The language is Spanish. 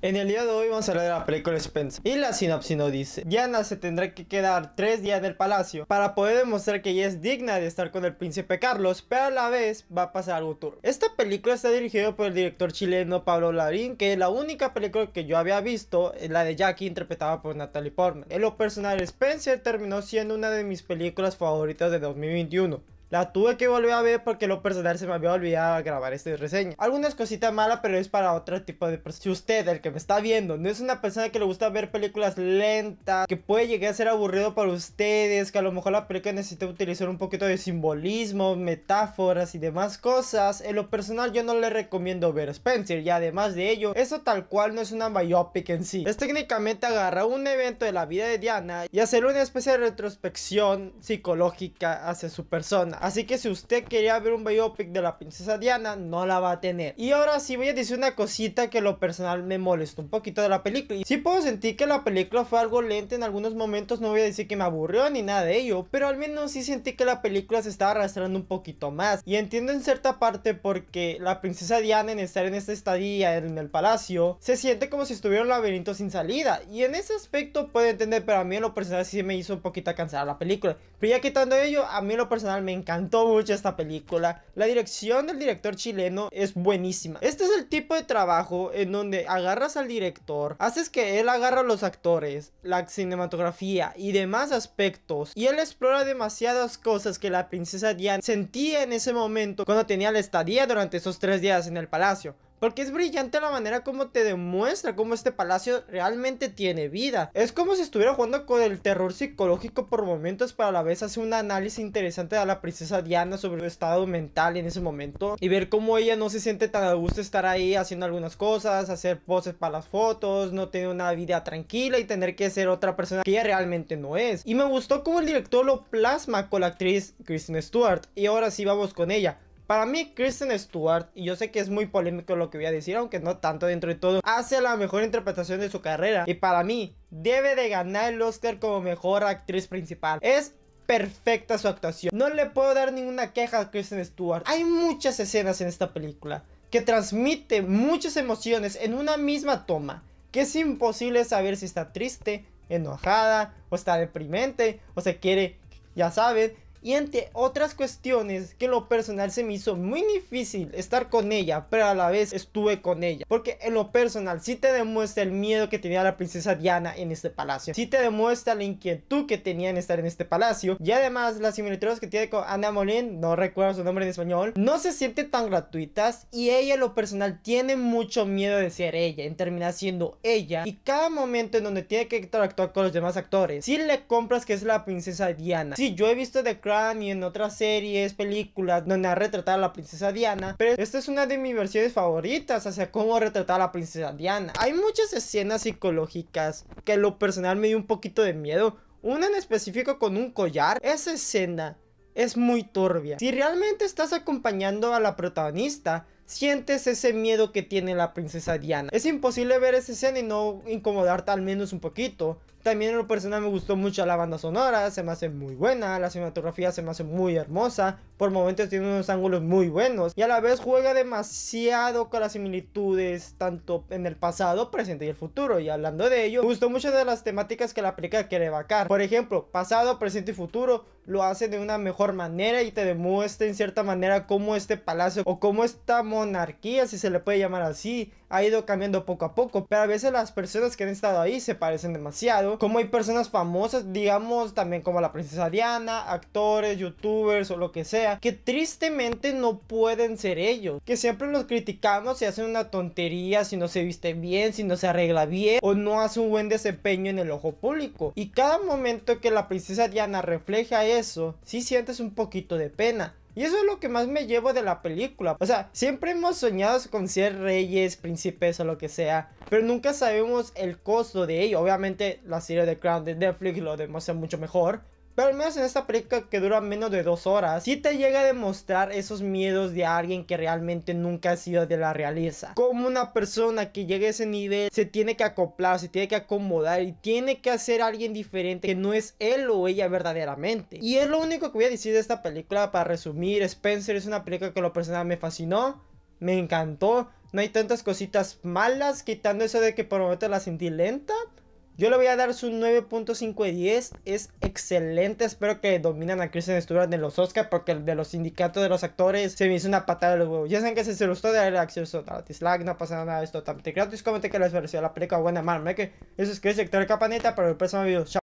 En el día de hoy vamos a hablar de la película Spencer. Y la sinopsis nos dice: Diana se tendrá que quedar tres días en el palacio para poder demostrar que ella es digna de estar con el príncipe Carlos, pero a la vez va a pasar algo turbio. Esta película está dirigida por el director chileno Pablo Larín, que es la única película que yo había visto, la de Jackie interpretada por Natalie Portman. En lo personal, Spencer terminó siendo una de mis películas favoritas de 2021. La tuve que volver a ver porque lo personal se me había olvidado grabar este reseña. Algunas cositas malas, pero es para otro tipo de personas. Si usted, el que me está viendo, no es una persona que le gusta ver películas lentas, que puede llegar a ser aburrido para ustedes, que a lo mejor la película necesita utilizar un poquito de simbolismo, metáforas y demás cosas, en lo personal yo no le recomiendo ver Spencer. Y además de ello, eso tal cual no es una biopic en sí. Es técnicamente agarrar un evento de la vida de Diana y hacer una especie de retrospección psicológica hacia su persona. Así que si usted quería ver un biopic de la princesa Diana, no la va a tener. Y ahora sí voy a decir una cosita que lo personal me molestó un poquito de la película. Y sí puedo sentir que la película fue algo lenta en algunos momentos, no voy a decir que me aburrió ni nada de ello, pero al menos sí sentí que la película se estaba arrastrando un poquito más. Y entiendo en cierta parte porque la princesa Diana en estar en esta estadía en el palacio, se siente como si estuviera un laberinto sin salida. Y en ese aspecto puede entender, pero a mí lo personal sí me hizo un poquito cansar la película. Pero ya quitando ello, a mí lo personal me encanta cantó mucho esta película. La dirección del director chileno es buenísima. Este es el tipo de trabajo en donde agarras al director, haces que él agarra a los actores, la cinematografía y demás aspectos. Y él explora demasiadas cosas que la princesa Diana sentía en ese momento cuando tenía la estadía durante esos tres días en el palacio. Porque es brillante la manera como te demuestra cómo este palacio realmente tiene vida. Es como si estuviera jugando con el terror psicológico por momentos, pero a la vez hace un análisis interesante de la princesa Diana sobre su estado mental en ese momento y ver cómo ella no se siente tan a gusto estar ahí haciendo algunas cosas, hacer poses para las fotos, no tener una vida tranquila y tener que ser otra persona que ella realmente no es. Y me gustó cómo el director lo plasma con la actriz Kristen Stewart. Y ahora sí vamos con ella. Para mí, Kristen Stewart, y yo sé que es muy polémico lo que voy a decir, aunque no tanto dentro de todo, hace la mejor interpretación de su carrera. Y para mí, debe de ganar el Oscar como mejor actriz principal. Es perfecta su actuación. No le puedo dar ninguna queja a Kristen Stewart. Hay muchas escenas en esta película que transmite muchas emociones en una misma toma, que es imposible saber si está triste, enojada, o está deprimente, o se quiere, ya saben, y entre otras cuestiones que lo personal se me hizo muy difícil estar con ella, pero a la vez estuve con ella. Porque en lo personal Si te demuestra el miedo que tenía la princesa Diana en este palacio, Si te demuestra la inquietud que tenía en estar en este palacio y además las similitudes que tiene con Ana Molin, no recuerdo su nombre en español, no se sienten tan gratuitas y ella en lo personal tiene mucho miedo de ser ella, en terminar siendo ella y cada momento en donde tiene que interactuar con los demás actores, si le compras que es la princesa Diana, si yo he visto de ni en otras series, películas donde ha retratado a la princesa Diana, pero esta es una de mis versiones favoritas hacia cómo retratar a la princesa Diana. Hay muchas escenas psicológicas que lo personal me dio un poquito de miedo, una en específico con un collar. Esa escena es muy turbia. Si realmente estás acompañando a la protagonista, sientes ese miedo que tiene la princesa Diana. Es imposible ver esa escena y no incomodarte al menos un poquito. También en lo personal me gustó mucho la banda sonora, se me hace muy buena, la cinematografía se me hace muy hermosa, por momentos tiene unos ángulos muy buenos y a la vez juega demasiado con las similitudes tanto en el pasado, presente y el futuro. Y hablando de ello, me gustó mucho de las temáticas que la película quiere vacar. Por ejemplo, pasado, presente y futuro lo hace de una mejor manera y te demuestra en cierta manera cómo este palacio o cómo estamos monarquía, si se le puede llamar así, ha ido cambiando poco a poco, pero a veces las personas que han estado ahí se parecen demasiado, como hay personas famosas, digamos también como la princesa Diana, actores, youtubers o lo que sea, que tristemente no pueden ser ellos, que siempre los criticamos si hacen una tontería, si no se viste bien, si no se arregla bien o no hace un buen desempeño en el ojo público, y cada momento que la princesa Diana refleja eso, si sí sientes un poquito de pena, y eso es lo que más me llevo de la película. O sea, siempre hemos soñado con ser reyes, príncipes o lo que sea. Pero nunca sabemos el costo de ello. Obviamente la serie de Crown de Netflix lo demuestra mucho mejor. Pero al menos en esta película que dura menos de dos horas, sí te llega a demostrar esos miedos de alguien que realmente nunca ha sido de la realeza. Como una persona que llega a ese nivel se tiene que acoplar, se tiene que acomodar y tiene que hacer alguien diferente que no es él o ella verdaderamente. Y es lo único que voy a decir de esta película para resumir. Spencer es una película que lo personal me fascinó, me encantó. No hay tantas cositas malas, quitando eso de que por momento la sentí lenta. Yo le voy a dar su 9.5 de 10. Es excelente. Espero que dominan a Kristen Stewart en los Oscars. Porque el de los sindicatos de los actores se me hizo una patada de los huevos. Ya saben que si se gustó de la acceso a no pasa nada. Esto totalmente gratis. comente que les pareció la película buena, mal. Que eso es que es sector Capaneta. Para el próximo video. Chao.